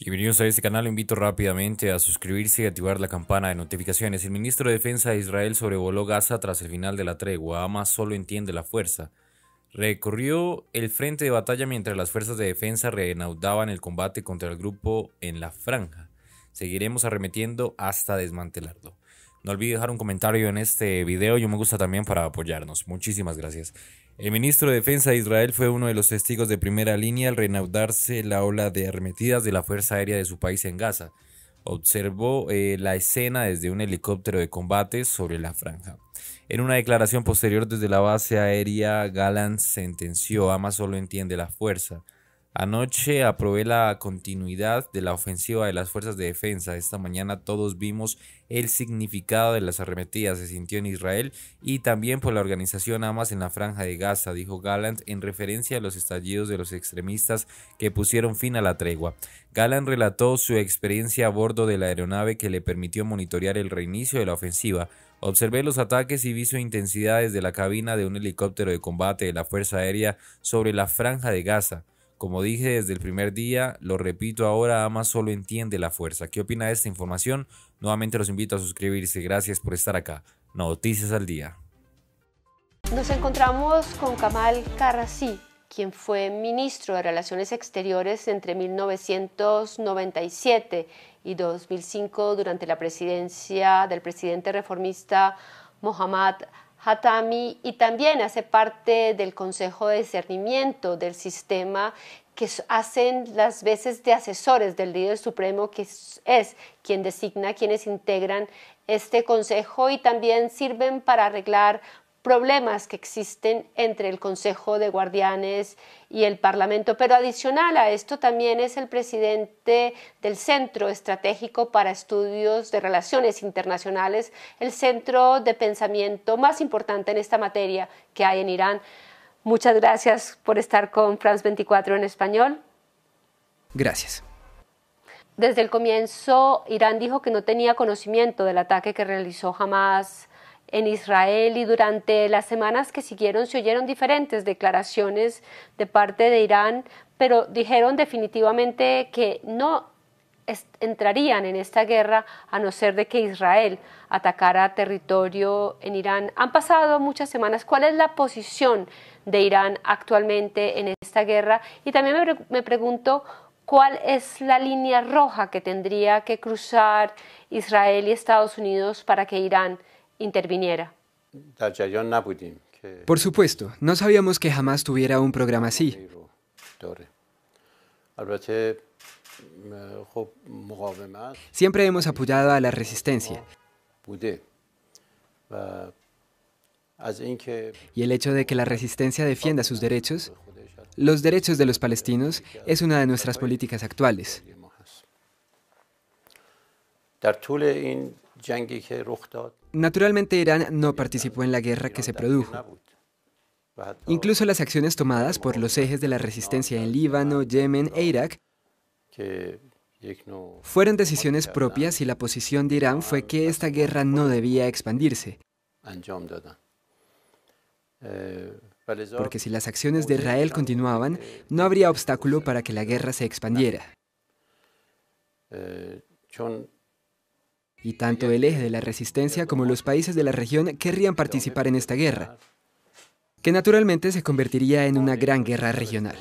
Bienvenidos a este canal, invito rápidamente a suscribirse y activar la campana de notificaciones. El ministro de Defensa de Israel sobrevoló Gaza tras el final de la tregua. Hamas solo entiende la fuerza. Recorrió el frente de batalla mientras las fuerzas de defensa reenaudaban el combate contra el grupo en la franja. Seguiremos arremetiendo hasta desmantelarlo. No olvide dejar un comentario en este video y un me gusta también para apoyarnos. Muchísimas gracias. El ministro de Defensa de Israel fue uno de los testigos de primera línea al reanudarse la ola de arremetidas de la Fuerza Aérea de su país en Gaza. Observó eh, la escena desde un helicóptero de combate sobre la franja. En una declaración posterior desde la base aérea, Galán sentenció, «Ama solo entiende la fuerza. Anoche aprobé la continuidad de la ofensiva de las fuerzas de defensa. Esta mañana todos vimos el significado de las arremetidas se sintió en Israel y también por la organización Hamas en la franja de Gaza, dijo Gallant en referencia a los estallidos de los extremistas que pusieron fin a la tregua. Gallant relató su experiencia a bordo de la aeronave que le permitió monitorear el reinicio de la ofensiva. Observé los ataques y vi su intensidad la cabina de un helicóptero de combate de la Fuerza Aérea sobre la franja de Gaza. Como dije desde el primer día, lo repito ahora, Ama solo entiende la fuerza. ¿Qué opina de esta información? Nuevamente los invito a suscribirse. Gracias por estar acá. Noticias al día. Nos encontramos con Kamal Karasi, quien fue ministro de Relaciones Exteriores entre 1997 y 2005 durante la presidencia del presidente reformista Mohammad Hatami y también hace parte del Consejo de Discernimiento del sistema que hacen las veces de asesores del líder supremo, que es, es quien designa quienes integran este consejo y también sirven para arreglar problemas que existen entre el Consejo de Guardianes y el Parlamento. Pero adicional a esto también es el presidente del Centro Estratégico para Estudios de Relaciones Internacionales, el centro de pensamiento más importante en esta materia que hay en Irán. Muchas gracias por estar con France 24 en español. Gracias. Desde el comienzo, Irán dijo que no tenía conocimiento del ataque que realizó jamás en Israel y durante las semanas que siguieron se oyeron diferentes declaraciones de parte de Irán, pero dijeron definitivamente que no entrarían en esta guerra a no ser de que Israel atacara territorio en Irán. Han pasado muchas semanas. ¿Cuál es la posición de Irán actualmente en esta guerra? Y también me, me pregunto cuál es la línea roja que tendría que cruzar Israel y Estados Unidos para que Irán interviniera. Por supuesto, no sabíamos que jamás tuviera un programa así. Siempre hemos apoyado a la resistencia. Ah, y el hecho de que la resistencia defienda sus derechos, los derechos de los palestinos, es una de nuestras políticas actuales. Naturalmente Irán no participó en la guerra que se produjo. Incluso las acciones tomadas por los ejes de la resistencia en Líbano, Yemen e Irak fueron decisiones propias y la posición de Irán fue que esta guerra no debía expandirse. Porque si las acciones de Israel continuaban, no habría obstáculo para que la guerra se expandiera y tanto el eje de la resistencia como los países de la región querrían participar en esta guerra, que naturalmente se convertiría en una gran guerra regional.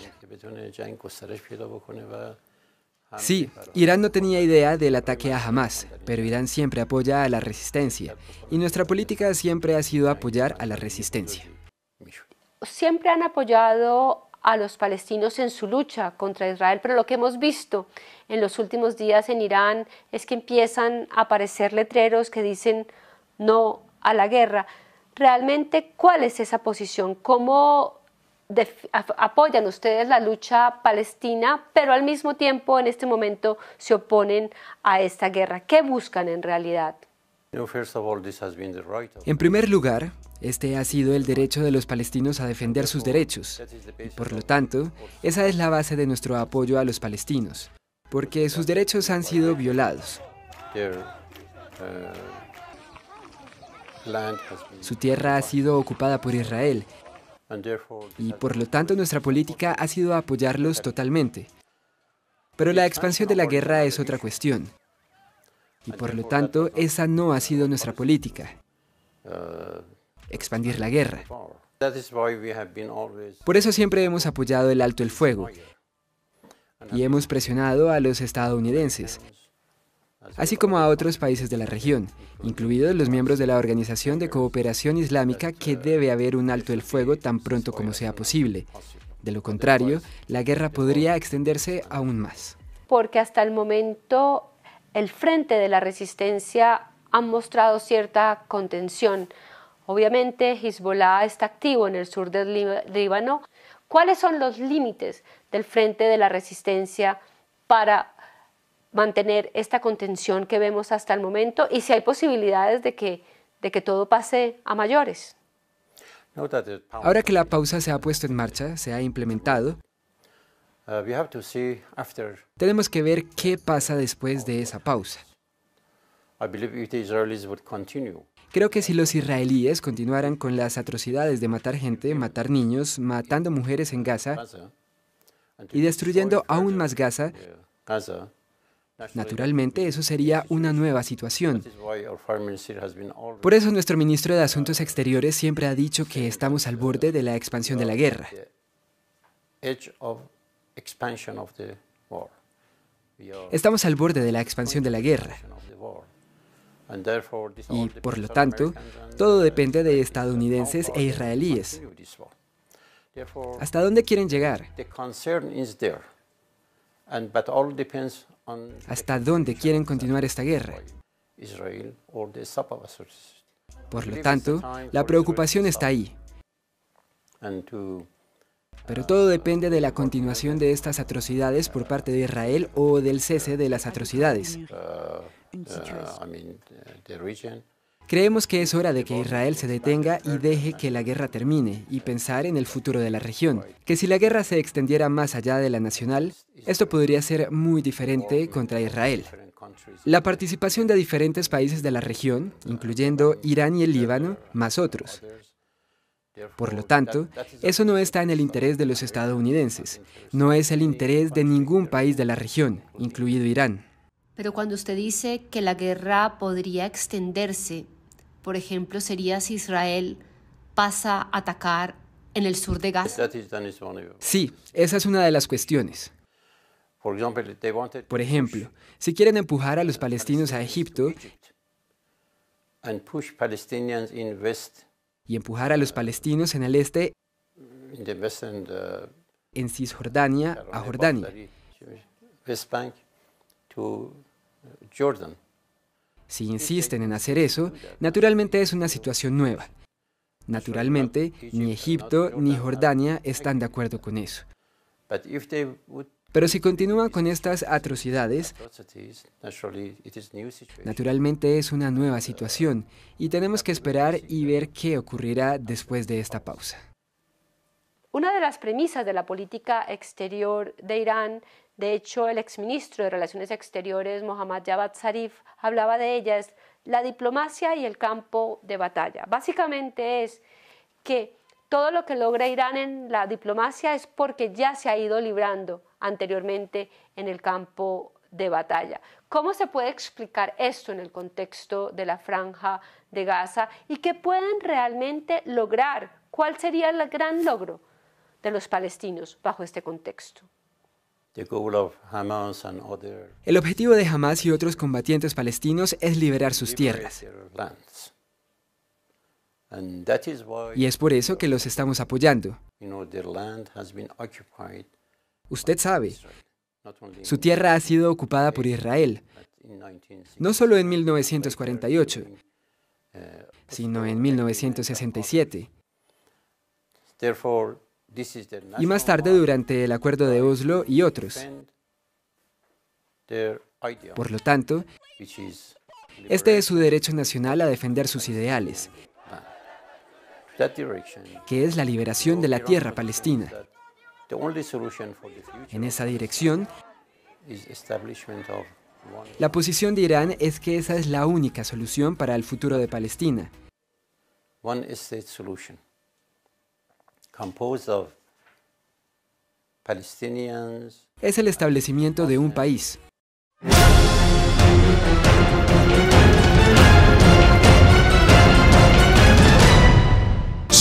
Sí, Irán no tenía idea del ataque a Hamas, pero Irán siempre apoya a la resistencia y nuestra política siempre ha sido apoyar a la resistencia. Siempre han apoyado a los palestinos en su lucha contra Israel, pero lo que hemos visto en los últimos días en Irán es que empiezan a aparecer letreros que dicen no a la guerra. Realmente, ¿cuál es esa posición? ¿Cómo apoyan ustedes la lucha palestina, pero al mismo tiempo en este momento se oponen a esta guerra? ¿Qué buscan en realidad? En primer lugar, este ha sido el derecho de los palestinos a defender sus derechos. por lo tanto, esa es la base de nuestro apoyo a los palestinos, porque sus derechos han sido violados. Uh, Su tierra ha sido ocupada por Israel y por lo tanto nuestra política ha sido apoyarlos totalmente. Pero la expansión de la guerra es otra cuestión. Y por lo tanto, esa no ha sido nuestra política. Expandir la guerra. Por eso siempre hemos apoyado el alto el fuego y hemos presionado a los estadounidenses, así como a otros países de la región, incluidos los miembros de la Organización de Cooperación Islámica, que debe haber un alto el fuego tan pronto como sea posible. De lo contrario, la guerra podría extenderse aún más. Porque hasta el momento el frente de la resistencia ha mostrado cierta contención. Obviamente, Hezbollah está activo en el sur del Líbano. ¿Cuáles son los límites del frente de la resistencia para mantener esta contención que vemos hasta el momento y si hay posibilidades de que, de que todo pase a mayores? Ahora que la pausa se ha puesto en marcha, se ha implementado, Uh, Tenemos que ver qué pasa después de esa pausa. Creo que si los israelíes continuaran con las atrocidades de matar gente, matar niños, matando mujeres en Gaza y destruyendo aún más Gaza, Naturalmente, eso sería una nueva situación. Por eso nuestro ministro de Asuntos Exteriores siempre ha dicho que estamos al borde de la expansión de la guerra. Estamos al borde de la expansión de la guerra. Y, por lo tanto, todo depende de estadounidenses e israelíes. ¿Hasta dónde quieren llegar? ¿Hasta dónde quieren continuar esta guerra? Por lo tanto, la preocupación está ahí. Pero todo depende de la continuación de estas atrocidades por parte de Israel o del cese de las atrocidades. Creemos que es hora de que Israel se detenga y deje que la guerra termine y pensar en el futuro de la región. Que si la guerra se extendiera más allá de la nacional, esto podría ser muy diferente contra Israel. La participación de diferentes países de la región, incluyendo Irán y el Líbano, más otros, por lo tanto, eso no está en el interés de los estadounidenses, no es el interés de ningún país de la región, incluido Irán. Pero cuando usted dice que la guerra podría extenderse, por ejemplo, sería si Israel pasa a atacar en el sur de Gaza. Sí, esa es una de las cuestiones. Por ejemplo, si quieren empujar a los palestinos a Egipto, y empujar a los palestinos en el este, en Cisjordania, a Jordania. Si insisten en hacer eso, naturalmente es una situación nueva. Naturalmente, ni Egipto ni Jordania están de acuerdo con eso. Pero si continúan con estas atrocidades, naturalmente es una nueva situación y tenemos que esperar y ver qué ocurrirá después de esta pausa. Una de las premisas de la política exterior de Irán, de hecho el exministro de Relaciones Exteriores Mohammad Javad Zarif hablaba de ella, es la diplomacia y el campo de batalla. Básicamente es que todo lo que logra Irán en la diplomacia es porque ya se ha ido librando anteriormente en el campo de batalla. ¿Cómo se puede explicar esto en el contexto de la franja de Gaza y qué pueden realmente lograr? ¿Cuál sería el gran logro de los palestinos bajo este contexto? El objetivo de Hamas y otros combatientes palestinos es liberar sus tierras. Y es por eso que los estamos apoyando. Usted sabe, su tierra ha sido ocupada por Israel, no solo en 1948, sino en 1967. Y más tarde durante el Acuerdo de Oslo y otros. Por lo tanto, este es su derecho nacional a defender sus ideales, que es la liberación de la tierra palestina. En esa dirección, la posición de Irán es que esa es la única solución para el futuro de Palestina. Es el establecimiento de un país.